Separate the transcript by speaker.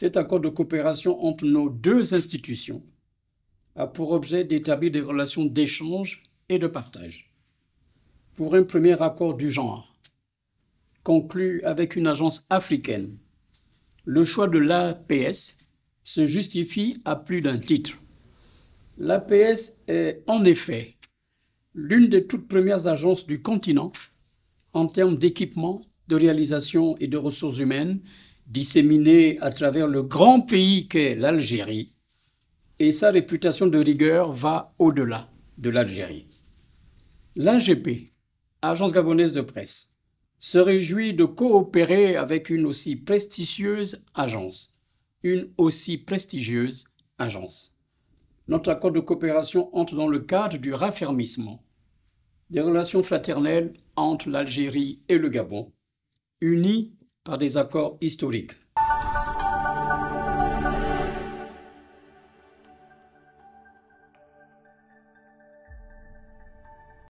Speaker 1: Cet accord de coopération entre nos deux institutions a pour objet d'établir des relations d'échange et de partage. Pour un premier accord du genre, conclu avec une agence africaine, le choix de l'APS se justifie à plus d'un titre. L'APS est en effet l'une des toutes premières agences du continent en termes d'équipement, de réalisation et de ressources humaines disséminée à travers le grand pays qu'est l'Algérie, et sa réputation de rigueur va au-delà de l'Algérie. L'AGP, Agence gabonaise de presse, se réjouit de coopérer avec une aussi prestigieuse agence, une aussi prestigieuse agence. Notre accord de coopération entre dans le cadre du raffermissement des relations fraternelles entre l'Algérie et le Gabon, unis, par des accords historiques.